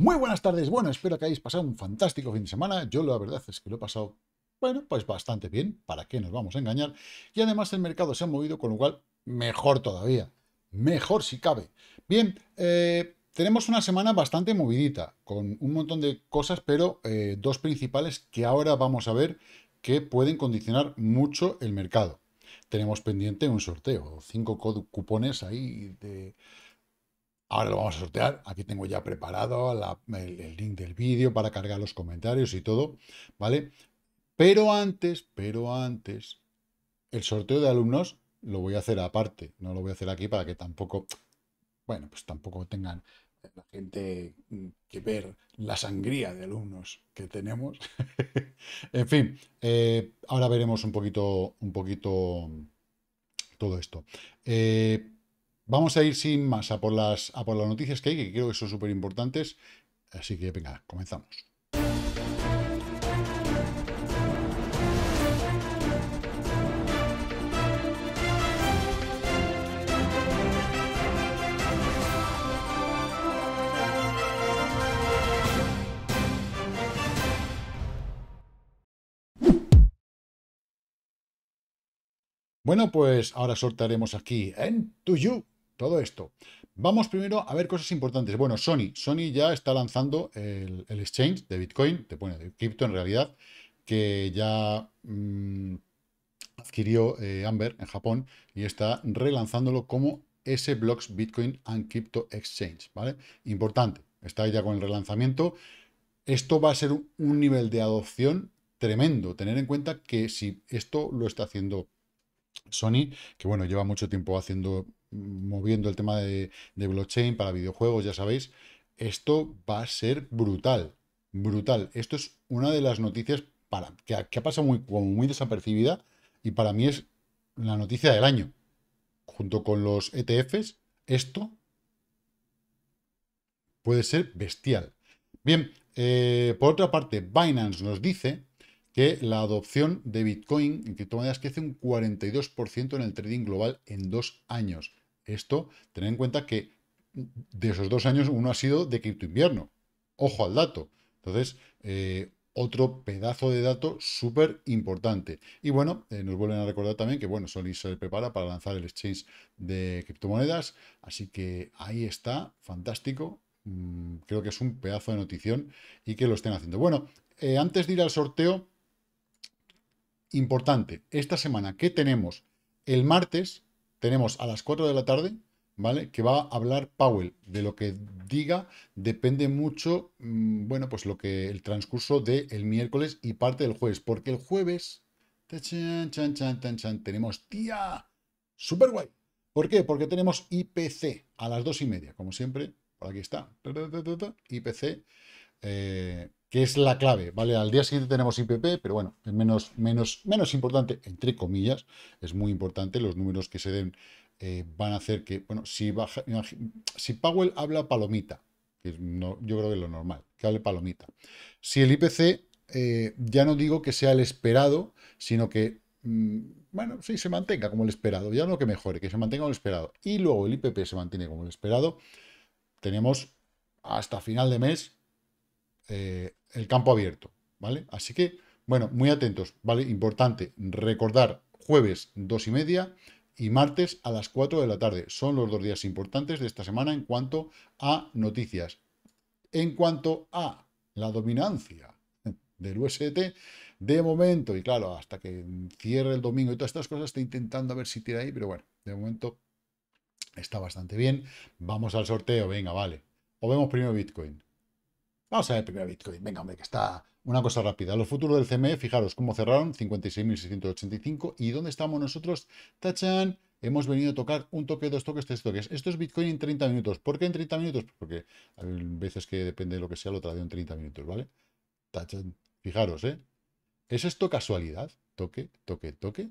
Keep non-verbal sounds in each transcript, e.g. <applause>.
Muy buenas tardes, bueno, espero que hayáis pasado un fantástico fin de semana. Yo la verdad es que lo he pasado, bueno, pues bastante bien, ¿para qué nos vamos a engañar? Y además el mercado se ha movido, con lo cual, mejor todavía, mejor si cabe. Bien, eh, tenemos una semana bastante movidita, con un montón de cosas, pero eh, dos principales que ahora vamos a ver que pueden condicionar mucho el mercado. Tenemos pendiente un sorteo, cinco cupones ahí de Ahora lo vamos a sortear. Aquí tengo ya preparado el, link del vídeo para cargar los comentarios y todo, ¿vale? Pero antes, pero antes, el sorteo de alumnos lo voy a hacer aparte. No lo voy a hacer aquí para que tampoco, bueno, pues tampoco tengan la gente mm, que ver la sangría de alumnos que tenemos. <laughs> en fin, eh, ahora veremos un poquito, un poquito mm, todo esto. Eh, Vamos a ir sin más a por las, por las noticias que hay, que creo que son súper importantes. Así que venga, comenzamos. Bueno, pues ahora soltaremos aquí en To You todo esto. Vamos primero a ver cosas importantes. Bueno, Sony. Sony ya está lanzando el, exchange de Bitcoin, te pone de cripto en realidad, que ya mm, adquirió eh, Amber en Japón y está relanzándolo como S-Blocks Bitcoin and Crypto Exchange, ¿vale? Importante, está ya con el relanzamiento. Esto va a ser un nivel de adopción tremendo, tener en cuenta que si esto lo está haciendo Sony, que bueno, lleva mucho tiempo haciendo moviendo el tema de, blockchain para videojuegos, ya sabéis, esto va a ser brutal, brutal. Esto es una de las noticias para, que, ha, pasado muy, muy desapercibida y para mí es la noticia del año. Junto con los ETFs, esto puede ser bestial. Bien, eh, por otra parte, Binance nos dice que la adopción de Bitcoin en criptomonedas hace un 42% en el trading global en dos años. Esto, tened en cuenta que de esos dos años uno ha sido de cripto invierno. Ojo al dato. Entonces, eh, otro pedazo de dato súper importante. Y bueno, eh, nos vuelven a recordar también que bueno, Solís se prepara para lanzar el exchange de criptomonedas. Así que ahí está, fantástico. Mm, creo que es un pedazo de notición y que lo estén haciendo. Bueno, eh, antes de ir al sorteo, importante, esta semana que tenemos el martes, tenemos a las 4 de la tarde, ¿vale? Que va a hablar Powell. De lo que diga depende mucho, mm, bueno, pues lo que el transcurso del miércoles y parte del jueves, porque el jueves, chan, tenemos, tía, super guay. ¿Por qué? Porque tenemos IPC a las 2 y media, como siempre, por aquí está, IPC. Eh, que es la clave, ¿vale? Al día siguiente tenemos IPP, pero bueno, es menos, menos, menos importante, entre comillas, es muy importante, los números que se den eh, van a hacer que, bueno, si, si Powell habla palomita, que no, yo creo que es lo normal, que hable palomita. Si el IPC, eh, ya no digo que sea el esperado, sino que, mm, bueno, si se mantenga como el esperado, ya no que mejore, que se mantenga como el esperado. Y luego el IPP se mantiene como el esperado, tenemos hasta final de mes eh, el campo abierto, ¿vale? Así que, bueno, muy atentos, ¿vale? Importante recordar jueves dos y media y martes a las 4 de la tarde. Son los dos días importantes de esta semana en cuanto a noticias. En cuanto a la dominancia del UST, de momento, y claro, hasta que cierre el domingo y todas estas cosas, estoy intentando a ver si tira ahí, pero bueno, de momento está bastante bien. Vamos al sorteo, venga, vale. O vemos primero Bitcoin. Vamos a ver primero Bitcoin. Venga, hombre, que está una cosa rápida. Los futuros del CME, fijaros cómo cerraron, 56.685. ¿Y dónde estamos nosotros? Tachan, hemos venido a tocar un toque, dos toques, tres toques. Esto es Bitcoin en 30 minutos. ¿Por qué en 30 minutos? Pues porque hay veces que depende de lo que sea, lo trae en 30 minutos, ¿vale? Tachan, fijaros, ¿eh? ¿Es esto casualidad? Toque, toque, toque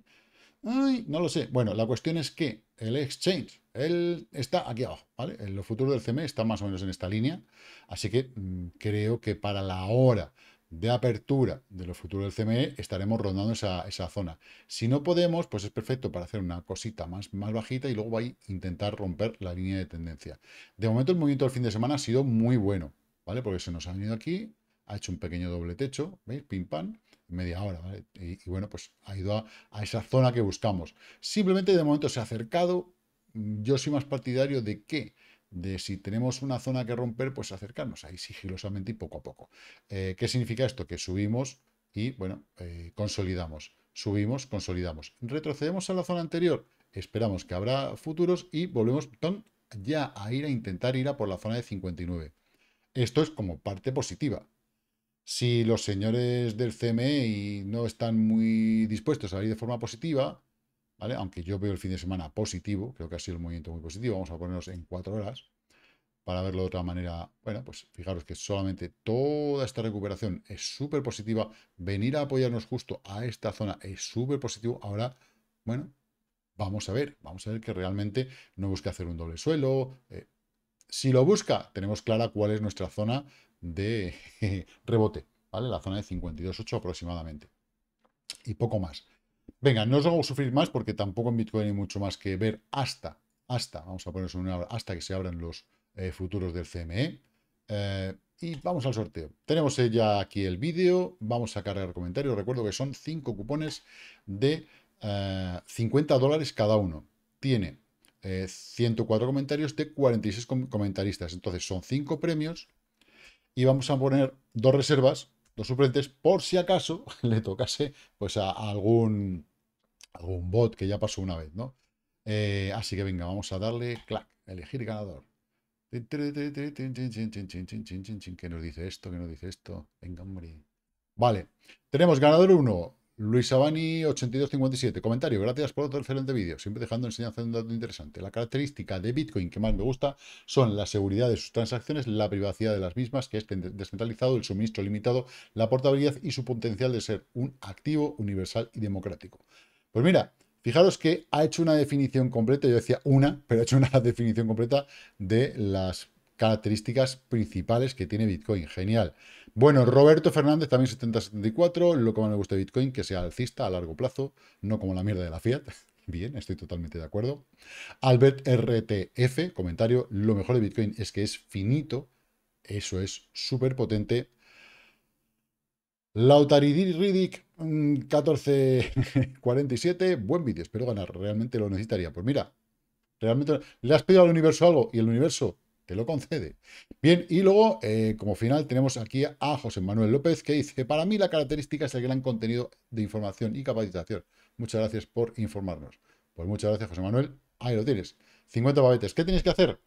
no lo sé. Bueno, la cuestión es que el exchange, él está aquí abajo, ¿vale? En futuro del CME está más o menos en esta línea, así que mm, creo que para la hora de apertura de los futuros del CME estaremos rondando esa, zona. Si no podemos, pues es perfecto para hacer una cosita más, más bajita y luego va a intentar romper la línea de tendencia. De momento el movimiento del fin de semana ha sido muy bueno, ¿vale? Porque se nos ha venido aquí, ha hecho un pequeño doble techo, ¿veis? Pim pam media hora, ¿vale? y, bueno, pues ha ido a, esa zona que buscamos. Simplemente de momento se ha acercado, yo soy más partidario de que, de si tenemos una zona que romper, pues acercarnos ahí sigilosamente y poco a poco. Eh, ¿Qué significa esto? Que subimos y, bueno, eh, consolidamos. Subimos, consolidamos. Retrocedemos a la zona anterior, esperamos que habrá futuros y volvemos ya a ir a intentar ir a por la zona de 59. Esto es como parte positiva si los señores del CME no están muy dispuestos a ir de forma positiva, ¿vale? Aunque yo veo el fin de semana positivo, creo que ha sido un movimiento muy positivo, vamos a ponernos en cuatro horas para verlo de otra manera. Bueno, pues fijaros que solamente toda esta recuperación es súper positiva, venir a apoyarnos justo a esta zona es súper positivo, ahora, bueno, vamos a ver, vamos a ver que realmente no busque hacer un doble suelo, eh, si lo busca, tenemos clara cuál es nuestra zona de <laughs> rebote, ¿vale? La zona de 52.8 aproximadamente. Y poco más. Venga, no os a sufrir más porque tampoco en Bitcoin hay mucho más que ver hasta, hasta, vamos a ponerse una hasta que se abran los eh, futuros del CME. Eh, y vamos al sorteo. Tenemos eh, ya aquí el vídeo, vamos a cargar comentarios. Recuerdo que son 5 cupones de 50 dólares cada uno. Tiene 104 comentarios de 46 comentaristas. Entonces son 5 premios y vamos a poner dos reservas, dos suplentes, por si acaso le tocase pues a, algún, algún bot que ya pasó una vez, ¿no? así que venga, vamos a darle clac, elegir ganador. ¿Qué nos dice esto? ¿Qué nos dice esto? Venga, hombre. Vale, tenemos ganador 1, Luis Abani 8257, comentario, gracias por otro excelente vídeo, siempre dejando enseñanza de un dato interesante. La característica de Bitcoin que más me gusta son la seguridad de sus transacciones, la privacidad de las mismas, que es descentralizado, el suministro limitado, la portabilidad y su potencial de ser un activo universal y democrático. Pues mira, fijaros que ha hecho una definición completa, yo decía una, pero ha hecho una <laughs> definición completa de las características principales que tiene Bitcoin. Genial. Bueno, Roberto Fernández también 7074, lo que más me gusta de Bitcoin, que sea alcista a largo plazo, no como la mierda de la Fiat. <laughs> Bien, estoy totalmente de acuerdo. Albert RTF, comentario, lo mejor de Bitcoin es que es finito, eso es súper potente. Lautari Riddick 1447, mm, buen vídeo, espero ganar, realmente lo necesitaría. Pues mira, realmente le has pedido al universo algo y el universo te lo concede. Bien, y luego, eh, como final, tenemos aquí a José Manuel López, que dice, para mí la característica es el gran contenido de información y capacitación. Muchas gracias por informarnos. Pues muchas gracias, José Manuel. Ahí lo tienes. 50 pavetes. ¿Qué tenéis que hacer?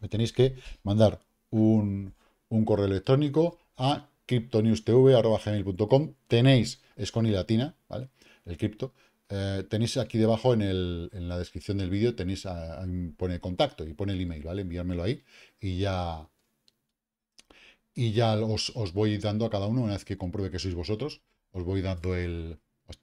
Me tenéis que mandar un, correo electrónico a criptonewstv.com. Tenéis, es con i latina, ¿vale? El cripto eh, tenéis aquí debajo en, el, en, la descripción del vídeo, tenéis a, pone contacto y pone el email, ¿vale? Enviármelo ahí y ya, y ya os, os, voy dando a cada uno, una vez que compruebe que sois vosotros, os voy dando el...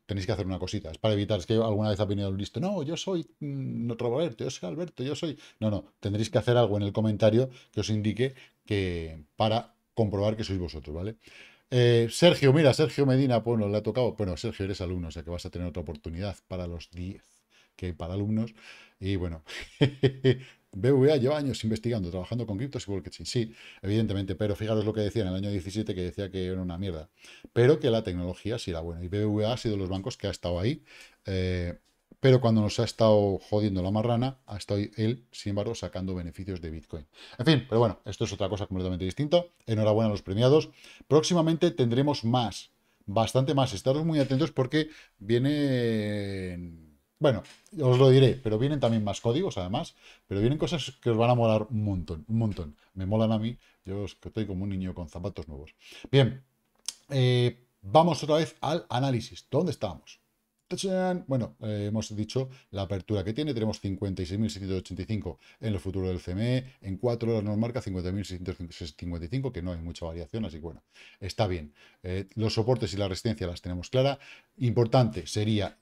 tenéis que hacer una cosita, es para evitar, que alguna vez ha venido listo, no, yo soy no mm, Roberto, yo soy Alberto, yo soy... No, no, tendréis que hacer algo en el comentario que os indique que para comprobar que sois vosotros, ¿vale? vale eh, Sergio, mira, Sergio Medina, bueno, le ha tocado. Bueno, Sergio, eres alumno, o sea que vas a tener otra oportunidad para los 10 que hay para alumnos. Y bueno, <laughs> BVA lleva años investigando, trabajando con criptos y blockchain. Sí, evidentemente, pero fijaros lo que decía en el año 17, que decía que era una mierda. Pero que la tecnología sí era buena. Y BBVA ha sido de los bancos que ha estado ahí. Eh, pero cuando nos ha estado jodiendo la marrana, ha estado él, sin embargo, sacando beneficios de Bitcoin. En fin, pero bueno, esto es otra cosa completamente distinta. Enhorabuena a los premiados. Próximamente tendremos más, bastante más. Estaros muy atentos porque vienen... Bueno, os lo diré, pero vienen también más códigos, además, pero vienen cosas que os van a molar un montón, un montón. Me molan a mí, yo estoy como un niño con zapatos nuevos. Bien, eh, vamos otra vez al análisis. ¿Dónde estábamos? Bueno, eh, hemos dicho la apertura que tiene, tenemos 56.685 en los futuros del CME, en cuatro horas nos marca 50.655, que no hay mucha variación, así que bueno, está bien. Eh, los soportes y la resistencia las tenemos clara. Importante sería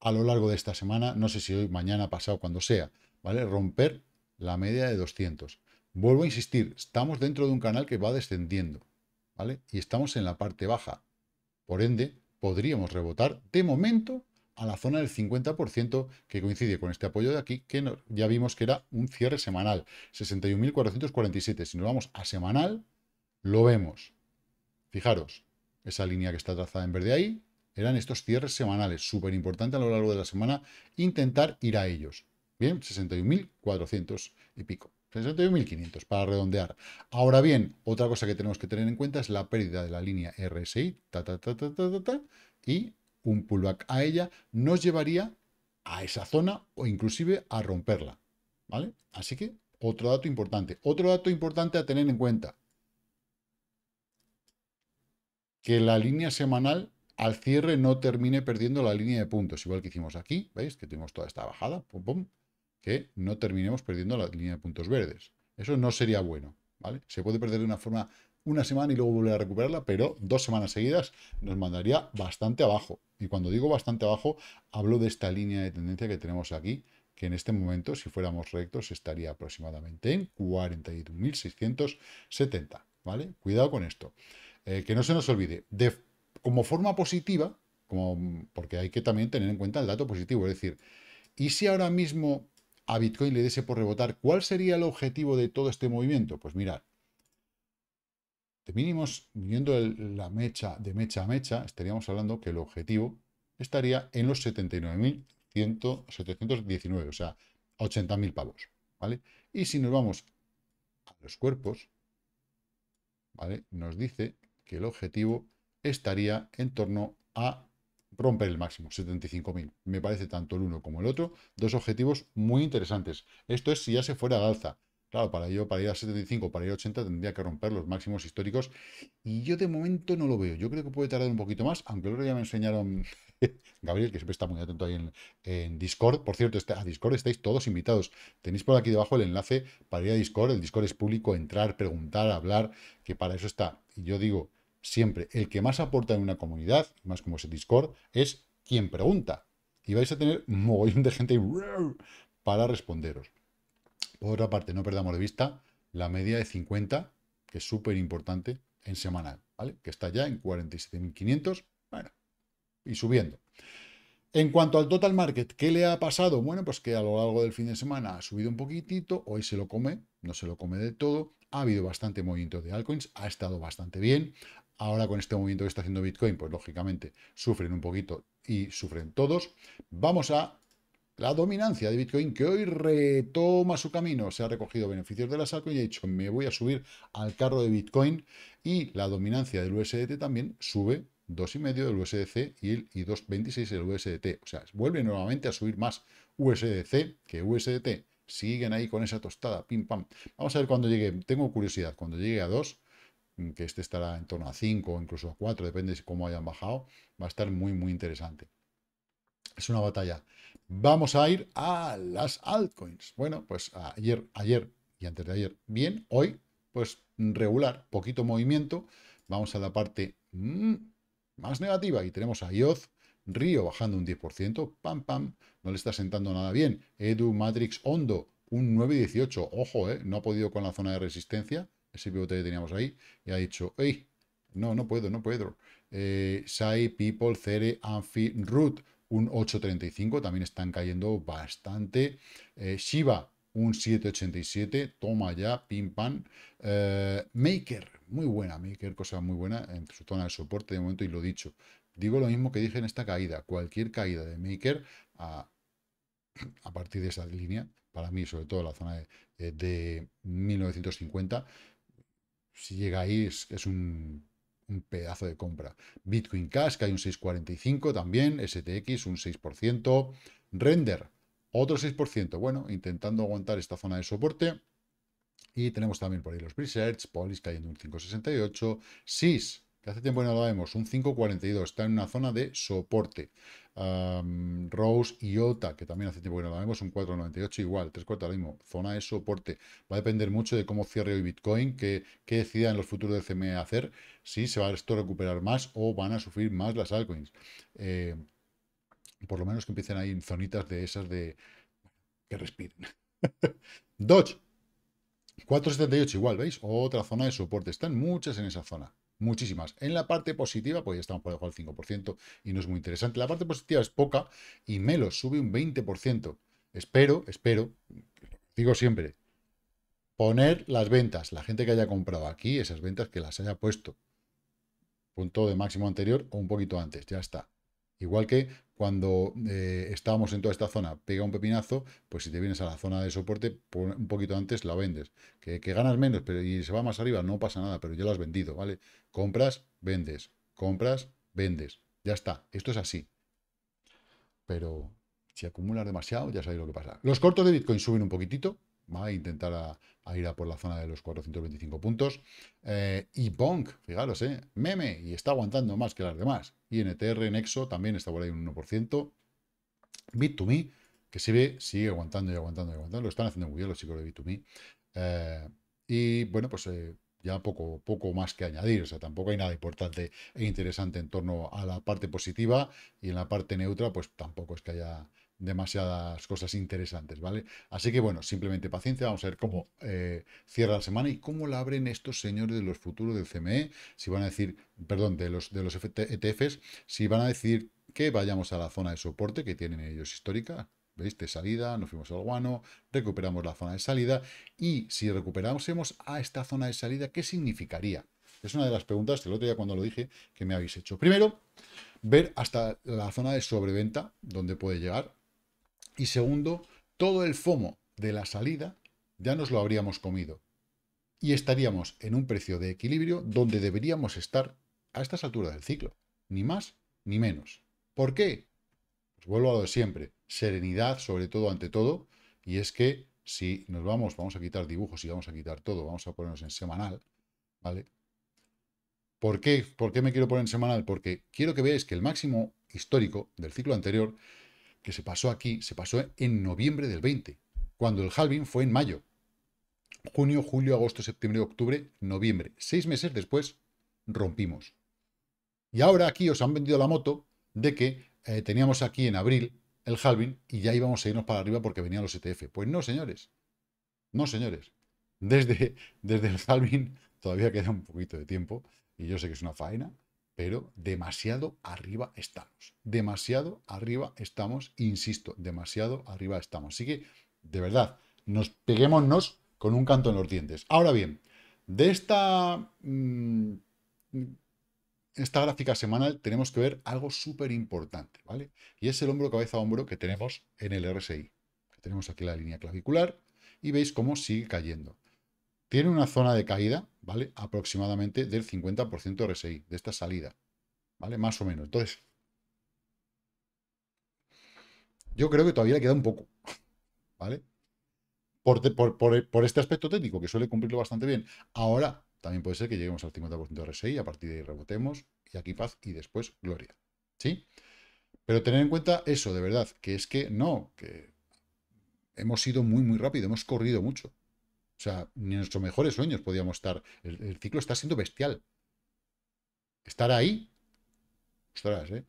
a lo largo de esta semana, no sé si hoy, mañana, pasado, cuando sea, ¿vale? Romper la media de 200. Vuelvo a insistir, estamos dentro de un canal que va descendiendo, ¿vale? Y estamos en la parte baja. Por ende, podríamos rebotar de momento a la zona del 50% que coincide con este apoyo de aquí, que ya vimos que era un cierre semanal, 61.447. Si nos vamos a semanal, lo vemos. Fijaros, esa línea que está trazada en verde ahí, eran estos cierres semanales, súper importante a lo largo de la semana intentar ir a ellos. Bien, 61.400 y pico. 61.500 para redondear. Ahora bien, otra cosa que tenemos que tener en cuenta es la pérdida de la línea RSI ta, ta, ta, y un pullback a ella nos llevaría a esa zona o inclusive a romperla. ¿Vale? Así que otro dato importante. Otro dato importante a tener en cuenta. Que la línea semanal al cierre no termine perdiendo la línea de puntos. Igual que hicimos aquí, ¿veis? Que tuvimos toda esta bajada. Pum, pum, que no terminemos perdiendo la línea de puntos verdes. Eso no sería bueno. ¿vale? Se puede perder de una forma una semana y luego volver a recuperarla, pero dos semanas seguidas nos mandaría bastante abajo. Y cuando digo bastante abajo, hablo de esta línea de tendencia que tenemos aquí, que en este momento, si fuéramos rectos, estaría aproximadamente en 41.670. ¿Vale? Cuidado con esto. Eh, que no se nos olvide, como forma positiva, como, porque hay que también tener en cuenta el dato positivo, es decir, ¿y si ahora mismo a Bitcoin le dese por rebotar, cuál sería el objetivo de todo este movimiento? Pues mirar, mínimos, viendo la mecha de mecha a mecha, estaríamos hablando que el objetivo estaría en los 79.719, o sea, 80.000 pavos, ¿vale? Y si nos vamos a los cuerpos, ¿vale? Nos dice que el objetivo estaría en torno a romper el máximo, 75.000. Me parece tanto el uno como el otro, dos objetivos muy interesantes. Esto es si ya se fuera al alza. Claro, para, yo, para ir a 75, para ir a 80, tendría que romper los máximos históricos. Y yo de momento no lo veo. Yo creo que puede tardar un poquito más, aunque luego ya me enseñaron <laughs> Gabriel, que siempre está muy atento ahí en, Discord. Por cierto, este, a Discord estáis todos invitados. Tenéis por aquí debajo el enlace para ir a Discord. El Discord es público, entrar, preguntar, hablar, que para eso está. Y yo digo siempre, el que más aporta en una comunidad, más como es Discord, es quien pregunta. Y vais a tener un mogollón de gente <laughs> para responderos. Por otra parte, no perdamos de vista la media de 50, que es súper importante en semanal, ¿vale? Que está ya en 47.500, bueno, y subiendo. En cuanto al total market, ¿qué le ha pasado? Bueno, pues que a lo largo del fin de semana ha subido un poquitito, hoy se lo come, no se lo come de todo, ha habido bastante movimiento de altcoins, ha estado bastante bien, ahora con este movimiento que está haciendo Bitcoin, pues lógicamente sufren un poquito y sufren todos. Vamos a la dominancia de Bitcoin que hoy retoma su camino. Se ha recogido beneficios de la saco y ha dicho, me voy a subir al carro de Bitcoin y la dominancia del USDT también sube 2,5 del USDC y, el, y 2,26 del USDT. O sea, vuelve nuevamente a subir más USDC que USDT. Siguen ahí con esa tostada, pim, pam. Vamos a ver cuando llegue, tengo curiosidad, cuando llegue a 2, mm, que este estará en torno a 5 o incluso a 4, depende de cómo hayan bajado, va a estar muy, muy interesante. Es una batalla Vamos a ir a las altcoins. Bueno, pues ayer, ayer y antes de ayer, bien. Hoy, pues regular, poquito movimiento. Vamos a la parte mm, más negativa y tenemos a IOZ, Río bajando un 10%, pam, pam, no le está sentando nada bien. Edu, Matrix, Hondo, un 9,18, ojo, eh, no ha podido con la zona de resistencia, ese pivote que teníamos ahí, y ha dicho, ¡ey! No, no puedo, no puedo. Eh, Sai, People, Cere, Anfi, Root, un 8.35, también están cayendo bastante. Eh, Shiba, un 7.87, toma ya, pim pam. Eh, Maker, muy buena, Maker, cosa muy buena en su zona de soporte de momento, y lo dicho. Digo lo mismo que dije en esta caída, cualquier caída de Maker a, <clears throat> partir de esa línea, para mí, sobre todo la zona de, 1950, eh, si llega ahí es un un pedazo de compra. Bitcoin Cash, que hay un 6,45 también, STX un 6%, Render otro 6%, bueno, intentando aguantar esta zona de soporte. Y tenemos también por ahí los Research, Polis cayendo un 5,68, SIS hace tiempo que no lo vemos, un 5.42, está en una zona de soporte. Rose Rose Ota, que también hace tiempo que no la vemos, un 4.98 igual, tres cuartos ahora mismo, zona de soporte. Va a depender mucho de cómo cierre hoy Bitcoin, qué, decida en los futuros de CME hacer, si se va a esto recuperar más o van a sufrir más las altcoins. Eh, por lo menos que empiecen ahí en zonitas de esas de... que respiren. <laughs> Dodge, 4.78 igual, ¿veis? Otra zona de soporte, están muchas en esa zona muchísimas. En la parte positiva, pues ya estamos por debajo del 5% y no es muy interesante. La parte positiva es poca y Melos sube un 20%. Espero, espero, digo siempre, poner las ventas, la gente que haya comprado aquí, esas ventas que las haya puesto punto de máximo anterior o un poquito antes, ya está. Igual que cuando eh, estábamos en toda esta zona, pega un pepinazo, pues si te vienes a la zona de soporte, un poquito antes la vendes. Que, ganas menos pero y se va más arriba, no pasa nada, pero ya lo has vendido, ¿vale? Compras, vendes, compras, vendes. Ya está, esto es así. Pero si acumulas demasiado, ya sabéis lo que pasa. Los cortos de Bitcoin suben un poquitito, va a intentar a, ir a por la zona de los 425 puntos. Eh, y Bonk, fijaros, eh, meme, y está aguantando más que las demás. Y NTR, e Nexo, también está por ahí un 1%. Bit2Me, que se ve, sigue aguantando y aguantando y aguantando. Lo están haciendo muy bien los chicos de Bit2Me. Eh, y bueno, pues eh, ya poco, poco más que añadir. O sea, tampoco hay nada importante e interesante en torno a la parte positiva y en la parte neutra, pues tampoco es que haya demasiadas cosas interesantes, ¿vale? Así que bueno, simplemente paciencia, vamos a ver cómo eh, cierra la semana y cómo la abren estos señores de los futuros del CME, si van a decir, perdón, de los, de los ETFs, si van a decir que vayamos a la zona de soporte que tienen ellos histórica, ¿veis? De salida, nos fuimos al guano, recuperamos la zona de salida y si recuperásemos a esta zona de salida, ¿qué significaría? Es una de las preguntas que el otro día cuando lo dije que me habéis hecho. Primero, ver hasta la zona de sobreventa, donde puede llegar. Y segundo, todo el FOMO de la salida ya nos lo habríamos comido. Y estaríamos en un precio de equilibrio donde deberíamos estar a estas alturas del ciclo. Ni más ni menos. ¿Por qué? Pues vuelvo a lo de siempre. Serenidad, sobre todo, ante todo. Y es que si nos vamos, vamos a quitar dibujos y vamos a quitar todo, vamos a ponernos en semanal, ¿vale? ¿Por qué? ¿Por qué me quiero poner en semanal? Porque quiero que veáis que el máximo histórico del ciclo anterior que se pasó aquí, se pasó en noviembre del 20, cuando el halving fue en mayo. Junio, julio, agosto, septiembre, octubre, noviembre. Seis meses después rompimos. Y ahora aquí os han vendido la moto de que eh, teníamos aquí en abril el halving y ya íbamos a irnos para arriba porque venían los ETF. Pues no, señores. No, señores. Desde, desde el halving todavía queda un poquito de tiempo y yo sé que es una faena, pero demasiado arriba estamos. Demasiado arriba estamos, insisto, demasiado arriba estamos. Así que, de verdad, nos peguémonos con un canto en los dientes. Ahora bien, de esta, mm, esta gráfica semanal tenemos que ver algo súper importante, ¿vale? Y es el hombro cabeza hombro que tenemos en el RSI. Tenemos aquí la línea clavicular y veis cómo sigue cayendo tiene una zona de caída, ¿vale? Aproximadamente del 50% RSI, de esta salida, ¿vale? Más o menos. Entonces, yo creo que todavía le queda un poco, ¿vale? Por, este aspecto técnico, que suele cumplirlo bastante bien. Ahora, también puede ser que lleguemos al 50% RSI, a partir de ahí rebotemos, y aquí paz, y después gloria, ¿sí? Pero tener en cuenta eso, de verdad, que es que no, que hemos ido muy, muy rápido, hemos corrido mucho. O sea, ni nuestros mejores sueños podíamos estar. El, ciclo está siendo bestial. Estar ahí. Ostras, ¿eh?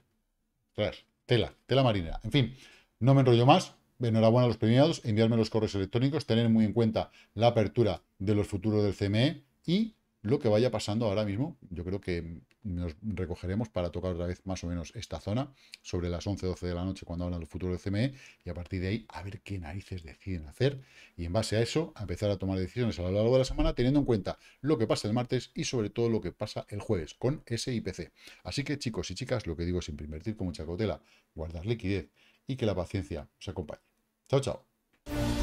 Ostras, tela, tela marinera. En fin, no me enrollo más. Enhorabuena a los premiados. Enviarme los correos electrónicos. Tener muy en cuenta la apertura de los futuros del CME y lo que vaya pasando ahora mismo. Yo creo que nos recogeremos para tocar otra vez más o menos esta zona sobre las 11-12 de la noche cuando hablan los futuros del CME y a partir de ahí a ver qué narices deciden hacer y en base a eso a empezar a tomar decisiones a lo largo de la semana teniendo en cuenta lo que pasa el martes y sobre todo lo que pasa el jueves con SIPC, Así que chicos y chicas, lo que digo es invertir con mucha cautela, guardar liquidez y que la paciencia os acompañe. Chao, chao.